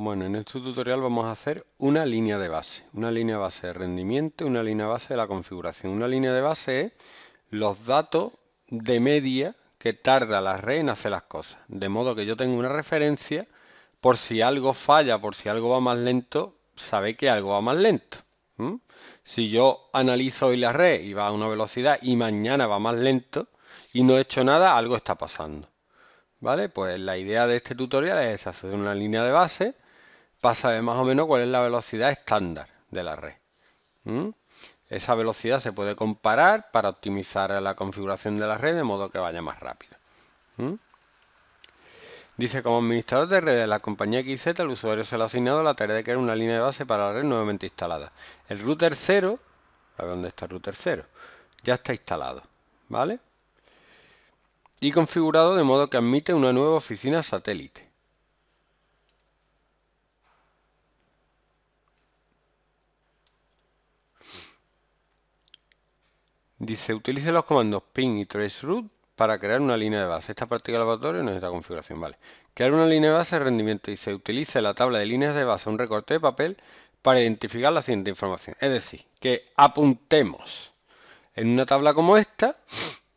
Bueno, en este tutorial vamos a hacer una línea de base, una línea base de rendimiento, una línea base de la configuración. Una línea de base es los datos de media que tarda la red en hacer las cosas, de modo que yo tengo una referencia por si algo falla, por si algo va más lento, sabe que algo va más lento. Si yo analizo hoy la red y va a una velocidad y mañana va más lento y no he hecho nada, algo está pasando. ¿Vale? Pues la idea de este tutorial es hacer una línea de base pasa saber más o menos cuál es la velocidad estándar de la red. Esa velocidad se puede comparar para optimizar la configuración de la red de modo que vaya más rápido. Dice, como administrador de redes de la compañía XZ, el usuario se le ha asignado la tarea de crear una línea de base para la red nuevamente instalada. El router 0, a ver dónde está el router 0, ya está instalado, ¿vale? Y configurado de modo que admite una nueva oficina satélite. Dice, utilice los comandos pin y traceroute para crear una línea de base. Esta práctica de laboratorio esta configuración, vale. Crear una línea de base de rendimiento. Dice, utilice la tabla de líneas de base, un recorte de papel, para identificar la siguiente información. Es decir, que apuntemos en una tabla como esta,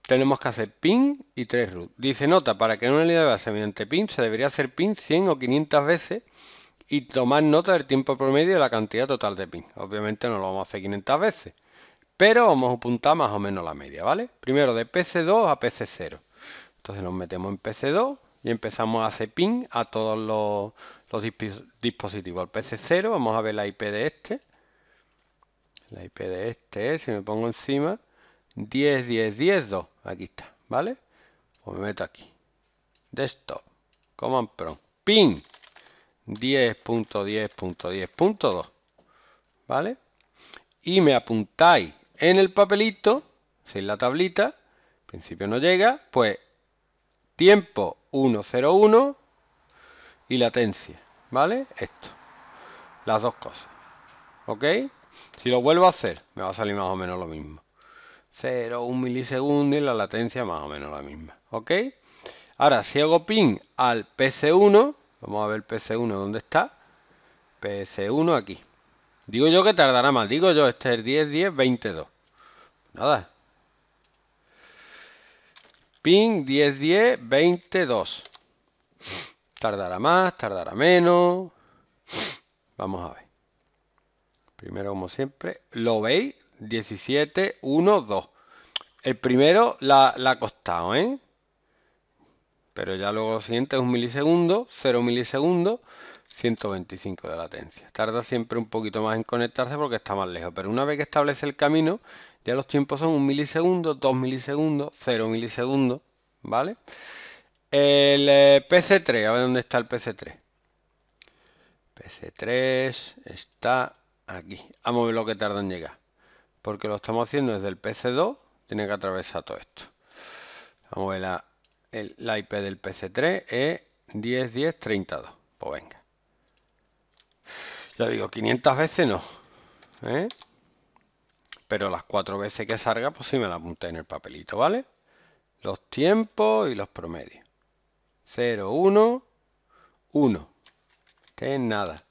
tenemos que hacer pin y traceroute. Dice, nota, para crear una línea de base mediante pin, se debería hacer pin 100 o 500 veces y tomar nota del tiempo promedio de la cantidad total de pin. Obviamente no lo vamos a hacer 500 veces. Pero vamos a apuntar más o menos la media, ¿vale? Primero de PC2 a PC0. Entonces nos metemos en PC2 y empezamos a hacer ping a todos los, dispositivos. Al PC0 vamos a ver la IP de este. La IP de este si me pongo encima, 10, 10, 10, 2. Aquí está, ¿vale? O pues me meto aquí. Desktop. Command prompt, Ping. 10.10.10.2. ¿Vale? Y me apuntáis en el papelito, si en la tablita, al principio no llega, pues tiempo 101 y latencia, ¿vale? Esto, las dos cosas, ¿ok? Si lo vuelvo a hacer, me va a salir más o menos lo mismo. 0, 1 milisegundo y la latencia más o menos la misma, ¿ok? Ahora, si hago pin al PC1, vamos a ver PC1 dónde está, PC1 aquí, Digo yo que tardará más. Digo yo, este es el 10, 10, 22. Nada. Ping 10, 10, 22. Tardará más, tardará menos. Vamos a ver. Primero, como siempre, lo veis. 17, 1, 2. El primero la, ha costado, ¿eh? Pero ya luego lo siguiente es un milisegundo, 0 milisegundos. 125 de latencia. Tarda siempre un poquito más en conectarse porque está más lejos, pero una vez que establece el camino, ya los tiempos son un milisegundo, dos milisegundos, 0 milisegundos, ¿vale? El eh, PC3, a ver dónde está el PC3. PC3 está aquí. Vamos a ver lo que tarda en llegar. Porque lo estamos haciendo desde el PC2, tiene que atravesar todo esto. Vamos a ver la, IP del PC3, es 10.10.32. Pues venga digo, 500 veces no. ¿eh? Pero las cuatro veces que salga, pues sí me la apunté en el papelito, ¿vale? Los tiempos y los promedios. 0, 1, 1. Que es nada.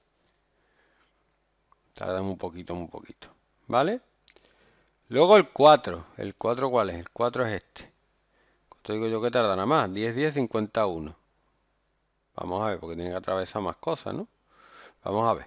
Tardan un poquito, un poquito. ¿Vale? Luego el 4. ¿El 4 cuál es? El 4 es este. Esto digo yo que tarda nada más? 10, 10, 51. Vamos a ver, porque tiene que atravesar más cosas, ¿no? Vamos a ver.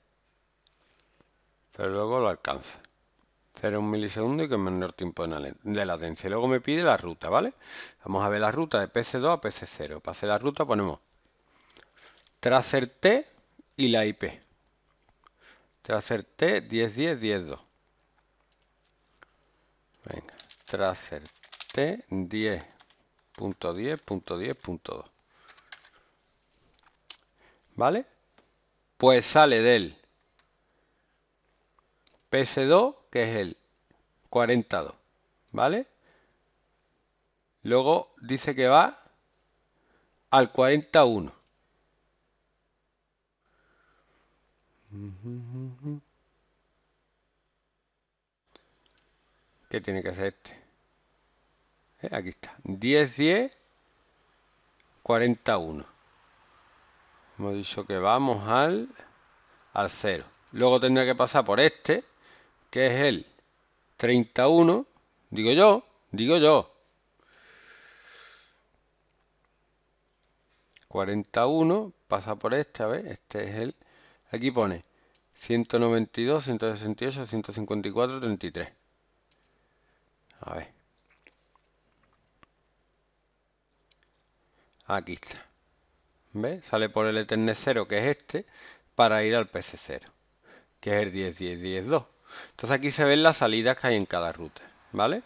pero luego lo alcanza. 0,1 milisegundo y que menor tiempo de latencia. luego me pide la ruta, ¿vale? Vamos a ver la ruta de PC2 a PC0. Para hacer la ruta ponemos tracer T y la IP. Tracer T 10, 10, 10, 2. Venga, tracer T 10.10.10.2. ¿Vale? Pues sale del PS2, que es el 42, ¿vale? Luego dice que va al 41. ¿Qué tiene que hacer este? Eh, aquí está. 10, 10, 41. Hemos dicho que vamos al, al 0. Luego tendrá que pasar por este. ¿Qué es el 31, digo yo, digo yo. 41 pasa por este, a ver, este es el... Aquí pone 192, 168, 154, 33. A ver. Aquí está. ¿Ves? Sale por el Ethernet 0, que es este, para ir al PC0, que es el 10, 10, 10, 2. Entonces aquí se ven las salidas que hay en cada router ¿vale?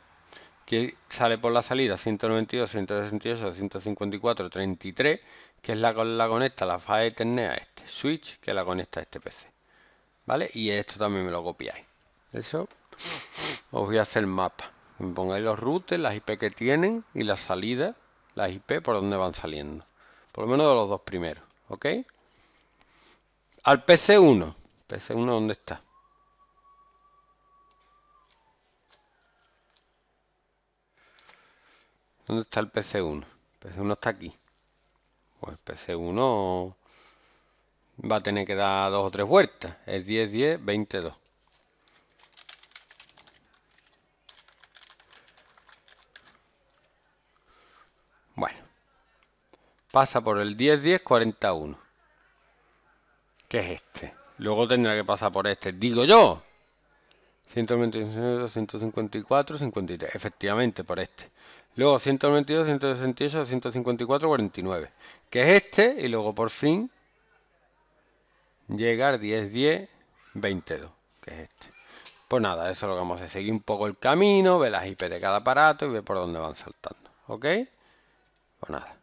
Que sale por la salida 192, 168, 154, 33, que es la que la conecta la fase Ethernet a este switch, que la conecta a este PC. ¿Vale? Y esto también me lo copiáis. Eso os voy a hacer el mapa. Me pongáis los routers, las IP que tienen y las salidas, las IP por donde van saliendo. Por lo menos de los dos primeros, ¿ok? Al PC1. PC1 dónde está? ¿Dónde está el PC1? El PC1 está aquí. Pues PC1 va a tener que dar dos o tres vueltas. el 10, 10, 22. Bueno. Pasa por el 10, 10, 41. ¿Qué es este? Luego tendrá que pasar por este. Digo yo. 129, 254, 53. Efectivamente, por este. Luego 122, 168, 154, 49. Que es este. Y luego por fin llegar 10, 10, 22. Que es este. Pues nada, eso lo que vamos a hacer seguir un poco el camino, ve las IP de cada aparato y ve por dónde van saltando. ¿Ok? Pues nada.